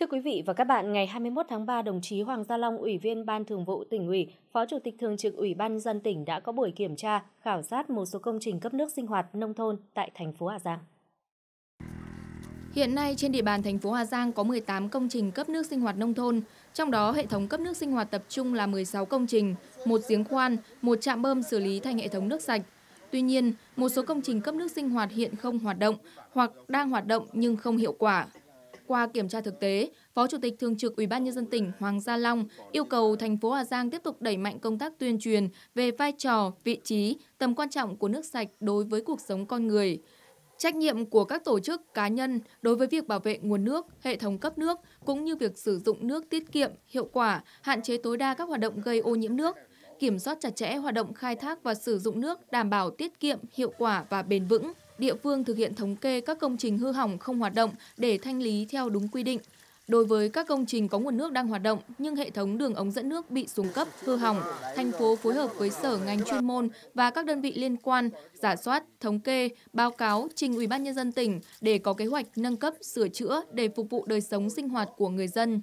Thưa quý vị và các bạn, ngày 21 tháng 3, đồng chí Hoàng Gia Long, Ủy viên Ban Thường vụ tỉnh ủy, Phó Chủ tịch Thường trực Ủy ban dân tỉnh đã có buổi kiểm tra, khảo sát một số công trình cấp nước sinh hoạt nông thôn tại thành phố Hà Giang. Hiện nay trên địa bàn thành phố Hà Giang có 18 công trình cấp nước sinh hoạt nông thôn, trong đó hệ thống cấp nước sinh hoạt tập trung là 16 công trình, một giếng khoan, một trạm bơm xử lý thành hệ thống nước sạch. Tuy nhiên, một số công trình cấp nước sinh hoạt hiện không hoạt động hoặc đang hoạt động nhưng không hiệu quả, qua kiểm tra thực tế, Phó Chủ tịch Thường trực Ủy ban nhân dân tỉnh Hoàng Gia Long yêu cầu thành phố Hà Giang tiếp tục đẩy mạnh công tác tuyên truyền về vai trò, vị trí, tầm quan trọng của nước sạch đối với cuộc sống con người. Trách nhiệm của các tổ chức cá nhân đối với việc bảo vệ nguồn nước, hệ thống cấp nước cũng như việc sử dụng nước tiết kiệm, hiệu quả, hạn chế tối đa các hoạt động gây ô nhiễm nước kiểm soát chặt chẽ hoạt động khai thác và sử dụng nước đảm bảo tiết kiệm, hiệu quả và bền vững. Địa phương thực hiện thống kê các công trình hư hỏng không hoạt động để thanh lý theo đúng quy định. Đối với các công trình có nguồn nước đang hoạt động nhưng hệ thống đường ống dẫn nước bị xuống cấp, hư hỏng, thành phố phối hợp với sở ngành chuyên môn và các đơn vị liên quan giả soát, thống kê, báo cáo trình Ủy ban nhân dân tỉnh để có kế hoạch nâng cấp, sửa chữa để phục vụ đời sống sinh hoạt của người dân.